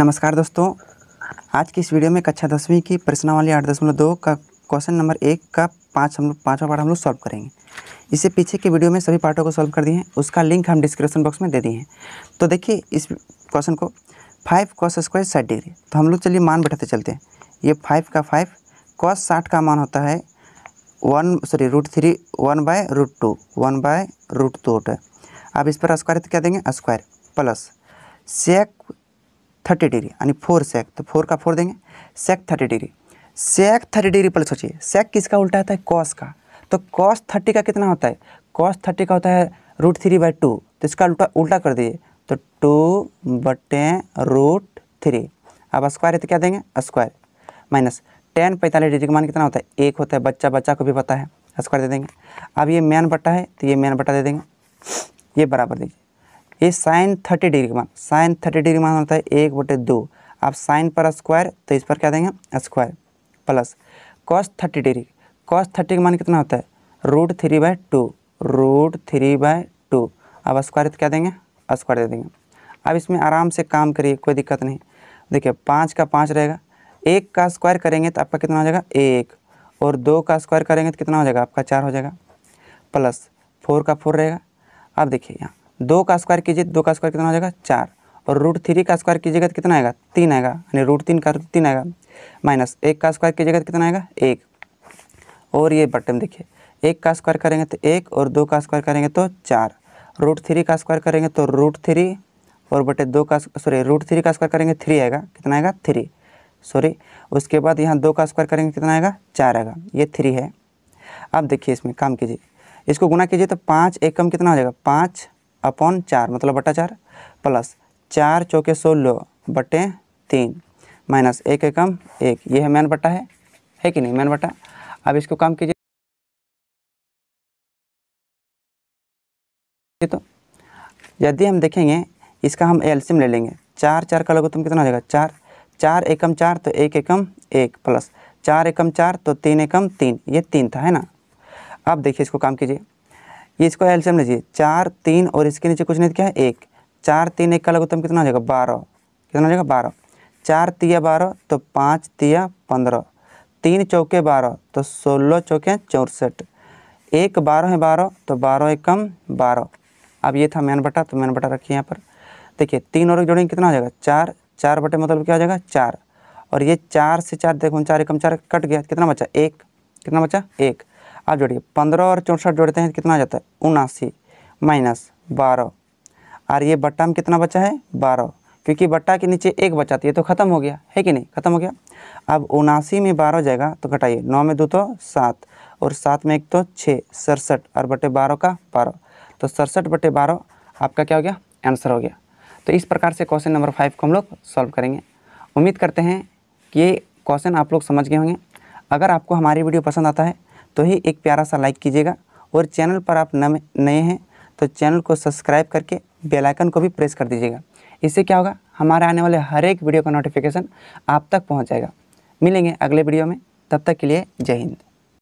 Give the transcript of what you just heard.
नमस्कार दोस्तों आज की इस वीडियो में कक्षा दसवीं की प्रश्नावली आठ दशमलव दो का क्वेश्चन नंबर एक का पाँच हम लोग पाँचवा पार्ट हम लोग सॉल्व करेंगे इसे पीछे के वीडियो में सभी पार्टों को सॉल्व कर दिए हैं उसका लिंक हम डिस्क्रिप्शन बॉक्स में दे दिए हैं तो देखिए इस क्वेश्चन को फाइव कॉस स्क्वायर साठ डिग्री तो हम लोग चलिए मान बैठाते चलते हैं ये फाइव का फाइव कॉस साठ का मान होता है one sorry root three one by root two one by root two होता है अब इस पर स्क्वायर तो क्या देंगे square plus sec thirty degree यानी फोर सेक तो फोर का फोर देंगे sec thirty degree sec thirty degree plus सोचिए सेक किसका उल्टा होता है कॉस का तो कॉस थर्टी का कितना होता है कॉस थर्टी का होता है रूट थ्री बाई टू तो इसका उल्टा उल्टा कर दिए तो टू बटे रूट थ्री अब स्क्वायर है तो क्या देंगे स्क्वायर माइनस टेन पैंतालीस डिग्री का मान कितना होता है एक होता है बच्चा बच्चा को भी पता है स्क्वायर दे देंगे अब ये मैन बट्टा है तो ये मैन बट्टा दे देंगे ये बराबर दीजिए ये साइन थर्टी डिग्री मान साइन थर्टी डिग्री मान होता है एक बटे दो आप साइन पर स्क्वायर तो इस पर क्या देंगे square plus cos thirty degree cos thirty का मान कितना होता है root three by two root three by two अब स्क्वायर क्या देंगे स्क्वायर दे देंगे अब इसमें आराम से काम करिए कोई दिक्कत नहीं देखिए पाँच का पाँच रहेगा एक का स्क्वायर करेंगे तो आपका कितना हो जाएगा एक और दो का स्क्वायर करेंगे तो कितना हो जाएगा आपका चार हो जाएगा प्लस फोर का फोर रहेगा अब देखिए यहाँ दो का स्क्वायर कीजिए दो का स्क्वायर कितना हो जाएगा चार और रूट थ्री का स्क्वायर कीजिएगा तो कितना आएगा तीन आएगा यानी रूट तीन का तीन आएगा माइनस एक का स्क्वायर कीजिएगा तो कितना आएगा एक और ये बटन देखिए एक का स्क्वायर करेंगे तो एक और दो का स्क्वायर करेंगे तो चार रूट थ्री का स्क्वायर करेंगे तो रूट थ्री और बटे दो का सॉरी रूट थ्री का स्क्वायर करेंगे थ्री आएगा कितना आएगा थ्री सॉरी उसके बाद यहाँ दो का स्क्वायर करेंगे कितना आएगा चार आएगा ये थ्री है अब देखिए इसमें काम कीजिए इसको गुना कीजिए तो पाँच एक कम कितना हो जाएगा पाँच अपॉन चार मतलब बटा चार प्लस चार चौके सोलह बटे तीन माइनस एक एकम एक ये है मैन बटा है है कि नहीं मैन बटा अब इसको काम कीजिए तो यदि हम देखेंगे इसका हम एल्सियम ले लेंगे चार चार का लघुत्तम कितना हो जाएगा चार चार एकम चार तो एक एकम एक प्लस चार एकम चार तो तीन एकम तीन ये तीन था है ना अब देखिए इसको काम कीजिए ये इसको एल्शियम लीजिए चार तीन और इसके नीचे कुछ नहीं क्या है एक चार तीन एक का लघुत्तम तो कितना हो जाएगा बारह कितना हो जाएगा बारह चार तिया बारह तो पाँच तिया पंद्रह तीन चौके बारह तो सोलह चौके चौंसठ एक बारह है बारह तो बारह एक कम बारह अब ये था मैन बटा तो मैन बटा रखिए यहाँ पर देखिए तीन और एक जोड़ेंगे कितना हो जाएगा चार चार बटे मतलब क्या हो जाएगा चार और ये चार से चार देखो चार एकम चार कट गया कितना बचा एक कितना बचा एक आप जोड़िए पंद्रह और चौंसठ जोड़ते हैं तो कितना जाता है उनासी माइनस बारह और ये बट्टा में कितना बचा है बारह क्योंकि बट्टा के नीचे एक बचा था ये तो खत्म हो गया है कि नहीं खत्म हो गया अब उनासी में बारह जाएगा तो घटाइए नौ में दो तो सात और सात में एक तो छः सड़सठ और बटे बारह का बारह तो सड़सठ बटे बारह आपका क्या हो गया आंसर हो गया तो इस प्रकार से क्वेश्चन नंबर फाइव को हम लोग सॉल्व करेंगे उम्मीद करते हैं कि ये क्वेश्चन आप लोग समझ गए होंगे अगर आपको हमारी वीडियो पसंद आता है तो ही एक प्यारा सा लाइक कीजिएगा और चैनल पर आप नए हैं तो चैनल को सब्सक्राइब करके बेल आइकन को भी प्रेस कर दीजिएगा इससे क्या होगा हमारे आने वाले हर एक वीडियो का नोटिफिकेशन आप तक पहुंच जाएगा मिलेंगे अगले वीडियो में तब तक के लिए जय हिंद